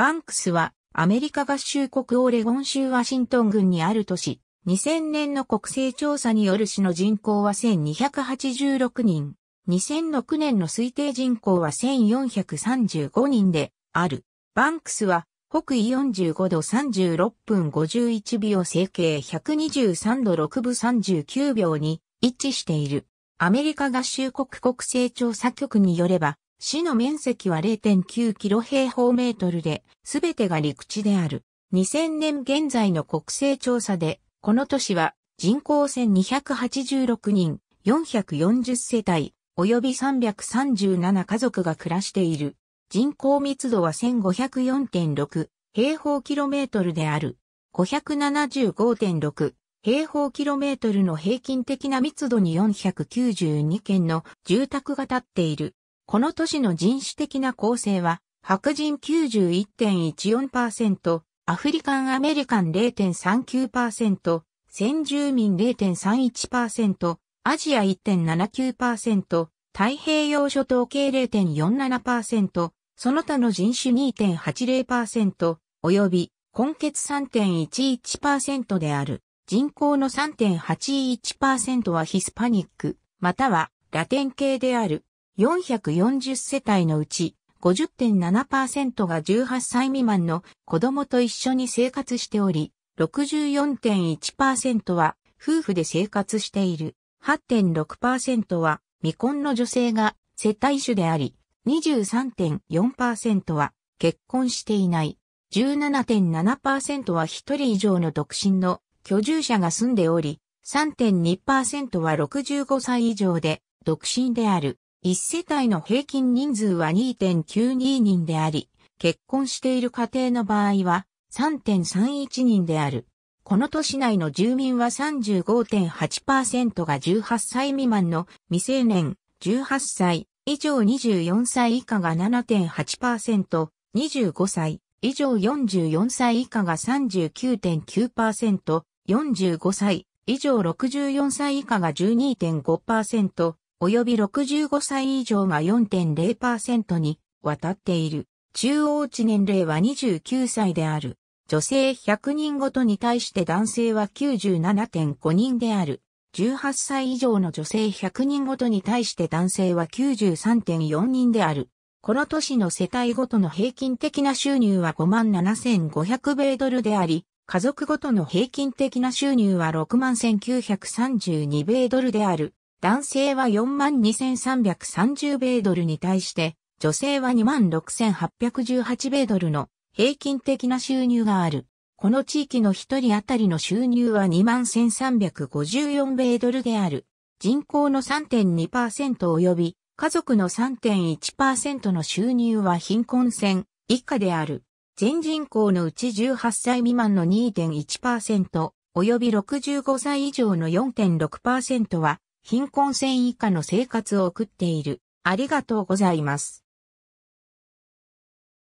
バンクスはアメリカ合衆国オレゴン州ワシントン郡にある都市、2000年の国勢調査による市の人口は1286人、2006年の推定人口は1435人である。バンクスは北緯45度36分51秒整形123度6分39秒に位置している。アメリカ合衆国国勢調査局によれば、市の面積は0.9キロ平方メートルで、すべてが陸地である。2000年現在の国勢調査で、この都市は人口1286人、440世帯、及び337家族が暮らしている。人口密度は1504.6平方キロメートルである。575.6平方キロメートルの平均的な密度に492件の住宅が建っている。この都市の人種的な構成は、白人91.14%、アフリカンアメリカン0.39%、先住民0.31%、アジア1.79%、太平洋諸島系0.47%、その他の人種2.80%、及び、根血3.11%である。人口の3.81%はヒスパニック、またはラテン系である。440世帯のうち50.7%が18歳未満の子供と一緒に生活しており、64.1%は夫婦で生活している。8.6%は未婚の女性が世帯主であり、23.4%は結婚していない。17.7%は一人以上の独身の居住者が住んでおり、3.2%は65歳以上で独身である。一世帯の平均人数は2.92人であり、結婚している家庭の場合は3.31人である。この都市内の住民は35.8%が18歳未満の未成年、18歳以上24歳以下が7.8%、25歳以上44歳以下が39.9%、45歳以上64歳以下が12.5%、及び65歳以上が4.0%に渡っている。中央値年齢は29歳である。女性100人ごとに対して男性は97.5人である。18歳以上の女性100人ごとに対して男性は93.4人である。この年の世帯ごとの平均的な収入は57,500米ドルであり、家族ごとの平均的な収入は61,932米ドルである。男性は42,330米ドルに対して、女性は26,818米ドルの平均的な収入がある。この地域の一人当たりの収入は21,354米ドルである。人口の3.2%及び家族の3.1%の収入は貧困線以下である。全人口のうち18歳未満の2.1%及び65歳以上の4.6%は貧困線以下の生活を送っている。ありがとうございます。